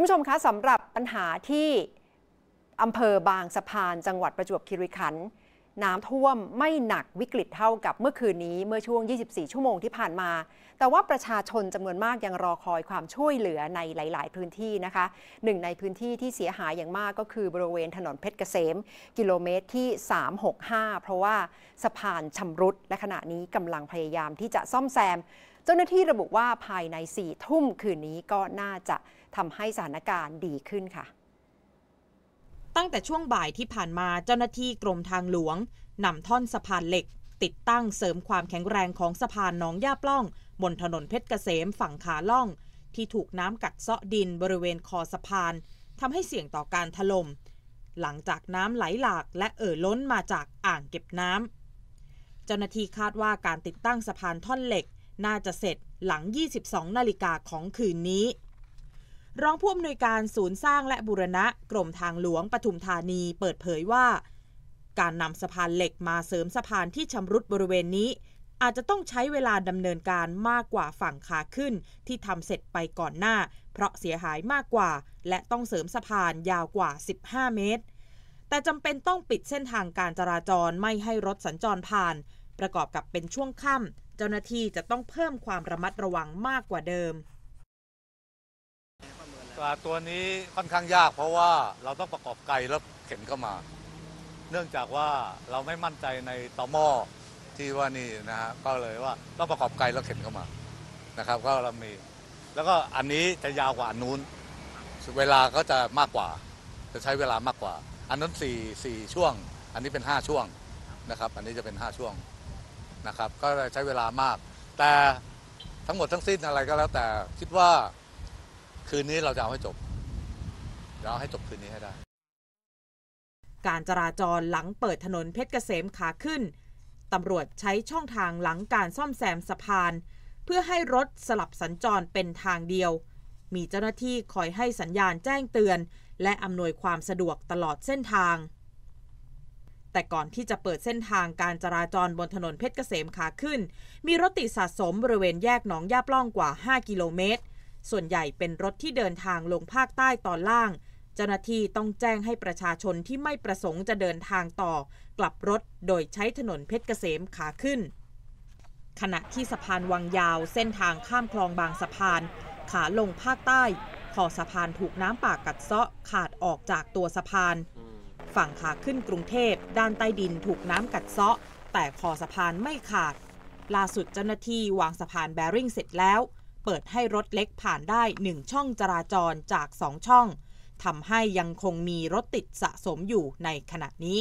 คุณผู้ชมคะสำหรับปัญหาที่อำเภอบางสะพานจังหวัดประจวบคีรีขันธ์น้ำท่วมไม่หนักวิกฤตเท่ากับเมื่อคืนนี้เมื่อช่วง 24 ชั่วโมงที่ผ่านมา แต่ว่าประชาชนจำนวนมากยังรอคอยความช่วยเหลือในหลาย ๆ พื้นที่นะคะ หนึ่งในพื้นที่ที่เสียหายอย่างมากก็คือบริเวณถนนเพชรเกษม กิโลเมตรที่ 365 เพราะว่าสะพานชำรุดและขณะนี้กำลังพยายามที่จะซ่อมแซม เจ้าหน้าที่ระบุว่าภายใน 4 ทุ่มคืนนี้ก็น่าจะทำให้สถานการณ์ดีขึ้นค่ะตั้งแต่ช่วงบ่ายที่ผ่านมาเจ้าหน้าที่กรมทางหลวงนำท่อนสะพานเหล็ก ติดตั้งเสริมความแข็งแรงของสะพานหนองย่าปล้องบนถนนเพชรเกษมฝั่งขาล่อง ที่ถูกน้ำกัดเซาะดินบริเวณคอสะพานทำให้เสี่ยงต่อการถลม่มหลังจากน้ำไหลหลากและเอ่อล้นมาจากอ่างเก็บน้ำเจ้าหน้าที่คาดว่าการติดตั้งสะพานท่อนเหล็ก น่าจะเสร็จหลัง 22 นาฬิกาของคืนนี้รองผู้อำนวยการศูนย์สร้างและบูรณะกรมทางหลวงปทุมธานีเปิดเผยว่า การนำสะพานเหล็กมาเสริมสะพานที่ชำรุดบริเวณนี้ อาจจะต้องใช้เวลาดำเนินการมากกว่าฝั่งขาขึ้นที่ทำเสร็จไปก่อนหน้า เพราะเสียหายมากกว่า และต้องเสริมสะพานยาวกว่า 15 เมตร แต่จำเป็นต้องปิดเส้นทางการจราจรไม่ให้รถสัญจรผ่าน ประกอบกับเป็นช่วงค่ำเจ้าหน้าที่จะต้องเพิ่มความระมัดระวังมากกว่าเดิมตัวนี้ค่อนข้างยากเพราะว่าเราต้องประกอบไกลแล้วเข็นเข้ามา เนื่องจากว่าเราไม่มั่นใจในต่อหม้อที่ว่านี่นะฮะก็เลยว่าต้องประกอบไกลแล้วเข็นเข้ามานะครับ ก็เรามี แล้วก็อันนี้จะยาวกว่าอันนู้นเวลาก็จะมากกว่า จะใช้เวลามากกว่า อันนั้นสสี่ี่ช่วง อันนี้เป็นห้าช่วงนะครับอันนี้จะเป็นห้าช่วงนะครับก็ใช้เวลามาก แต่ทั้งหมดทั้งสิ้นอะไรก็แล้วแต่ คิดว่าคืนนี้เราจะเอาให้จบ เราให้จบคืนนี้ให้ได้ การจราจรหลังเปิดถนนเพชรเกษมขาขึ้น ตำรวจใช้ช่องทางหลังการซ่อมแซมสะพาน เพื่อให้รถสลับสัญจรเป็นทางเดียว มีเจ้าหน้าที่คอยให้สัญญาณแจ้งเตือน และอำนวยความสะดวกตลอดเส้นทาง แต่ก่อนที่จะเปิดเส้นทางการจราจรบนถนนเพชรเกษมขาขึ้น มีรถติดสะสมบริเวณแยกหนองย่าปล้องกว่า 5 กิโลเมตรส่วนใหญ่เป็นรถที่เดินทางลงภาคใต้ตอนล่าง เจ้าหน้าที่ต้องแจ้งให้ประชาชนที่ไม่ประสงค์จะเดินทางต่อกลับรถโดยใช้ถนนเพชรเกษมขาขึ้น ขณะที่สะพานวังยาวเส้นทางข้ามคลองบางสะพาน ขาลงภาคใต้คอสะพานถูกน้ำป่ากัดเซาะ ขาดออกจากตัวสะพาน ฝั่งขาขึ้นกรุงเทพด้านใต้ดินถูกน้ำกัดเซาะ แต่คอสะพานไม่ขาดล่าสุดเจ้าหน้าที่วางสะพานแบริ่งเสร็จแล้วเปิดให้รถเล็กผ่านได้ 1 ช่องจราจรจาก 2 ช่องทำให้ยังคงมีรถติดสะสมอยู่ในขณะนี้